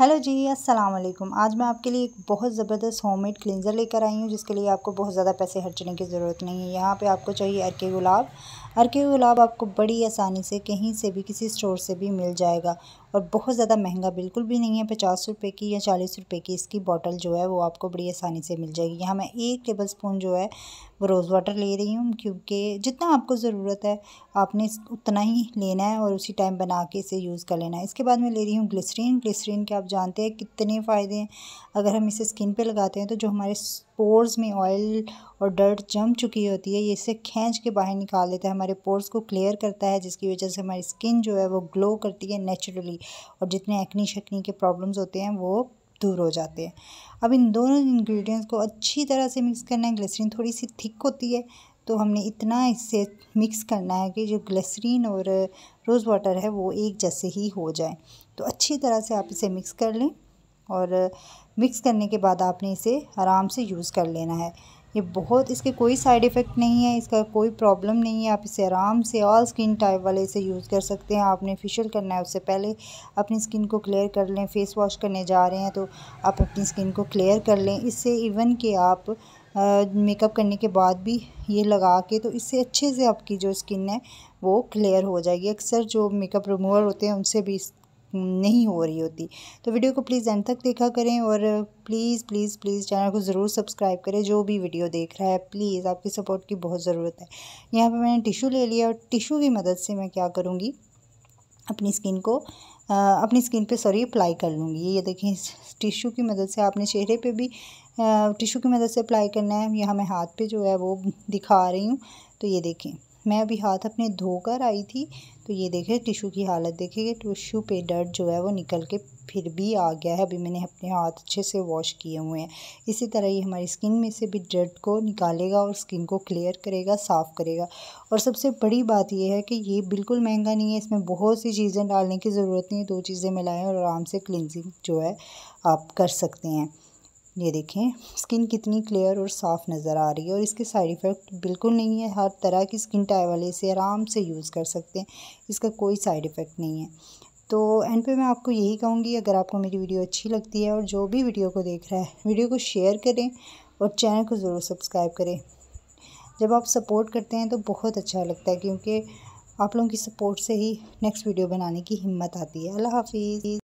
hello जी अस्सलाम वालेकुम आज मैं आपके लिए एक बहुत ज़बरदस्त होममेड क्लिनज़र लेकर आई हूँ जिसके लिए आपको बहुत ज़्यादा पैसे खर्चने की ज़रूरत नहीं है यहाँ पे आपको चाहिए अरके गुलाब हर के गुलाब आपको बड़ी आसानी से कहीं से भी किसी स्टोर से भी मिल जाएगा और बहुत ज़्यादा महंगा बिल्कुल भी नहीं है पचास रुपये की या चालीस रुपये की इसकी बॉटल जो है वो आपको बड़ी आसानी से मिल जाएगी यहाँ मैं एक टेबल स्पून जो है वो रोज़ वाटर ले रही हूँ क्योंकि जितना आपको ज़रूरत है आपने उतना ही लेना है और उसी टाइम बना के इसे यूज़ कर लेना है इसके बाद मैं ले रही हूँ ग्लिसरीन ग्लिसरीन के आप जानते हैं कितने फ़ायदे हैं अगर हम इसे स्किन पर लगाते हैं तो जो हमारे पोर्स में ऑयल और डर्ट जम चुकी होती है ये इसे खींच के बाहर निकाल देता है हमारे पोर्स को क्लियर करता है जिसकी वजह से हमारी स्किन जो है वो ग्लो करती है नेचुरली और जितने एक्नी शक्नी के प्रॉब्लम्स होते हैं वो दूर हो जाते हैं अब इन दोनों इन्ग्रीडियंट्स को अच्छी तरह से मिक्स करना है ग्लिसरीन थोड़ी सी थिक होती है तो हमने इतना इससे मिक्स करना है कि जो ग्लिसरीन और रोज़ वाटर है वो एक जैसे ही हो जाए तो अच्छी तरह से आप इसे मिक्स कर लें और मिक्स करने के बाद आपने इसे आराम से यूज़ कर लेना है ये बहुत इसके कोई साइड इफ़ेक्ट नहीं है इसका कोई प्रॉब्लम नहीं है आप इसे आराम से ऑल स्किन टाइप वाले इसे यूज़ कर सकते हैं आपने फेशियल करना है उससे पहले अपनी स्किन को क्लियर कर लें फेस वॉश करने जा रहे हैं तो आप अपनी स्किन को क्लियर कर लें इससे इवन कि आप मेकअप करने के बाद भी ये लगा के तो इससे अच्छे से आपकी जो स्किन है वो क्लियर हो जाएगी अक्सर जो मेकअप रिमूवर होते हैं उनसे भी नहीं हो रही होती तो वीडियो को प्लीज़ एंड तक देखा करें और प्लीज़ प्लीज़ प्लीज़ चैनल को ज़रूर सब्सक्राइब करें जो भी वीडियो देख रहा है प्लीज़ आपकी सपोर्ट की बहुत ज़रूरत है यहाँ पर मैंने टिशू ले लिया और टिशू की मदद से मैं क्या करूँगी अपनी स्किन को आ, अपनी स्किन पे सॉरी अप्लाई कर लूँगी ये देखें टिशू की मदद से आपने चेहरे पे भी टिशू की मदद से अप्लाई करना है यहाँ मैं हाथ पे जो है वो दिखा रही हूँ तो ये देखें मैं अभी हाथ अपने धोकर आई थी तो ये देखे टिशू की हालत देखिए टिशू पे डर्ट जो है वो निकल के फिर भी आ गया है अभी मैंने अपने हाथ अच्छे से वॉश किए हुए हैं इसी तरह ये हमारी स्किन में से भी डर्ट को निकालेगा और स्किन को क्लियर करेगा साफ़ करेगा और सबसे बड़ी बात यह है कि ये बिल्कुल महंगा नहीं है इसमें बहुत सी चीज़ें डालने की ज़रूरत नहीं है दो चीज़ें मिलाएँ और आराम से क्लिनजिंग जो है आप कर सकते हैं ये देखें स्किन कितनी क्लियर और साफ़ नज़र आ रही है और इसके साइड इफ़ेक्ट बिल्कुल नहीं है हर तरह की स्किन टाइप वाले इसे आराम से यूज़ कर सकते हैं इसका कोई साइड इफ़ेक्ट नहीं है तो एंड पे मैं आपको यही कहूँगी अगर आपको मेरी वीडियो अच्छी लगती है और जो भी वीडियो को देख रहा है वीडियो को शेयर करें और चैनल को ज़रूर सब्सक्राइब करें जब आप सपोर्ट करते हैं तो बहुत अच्छा लगता है क्योंकि आप लोगों की सपोर्ट से ही नेक्स्ट वीडियो बनाने की हिम्मत आती है अल्लाह हाफिज़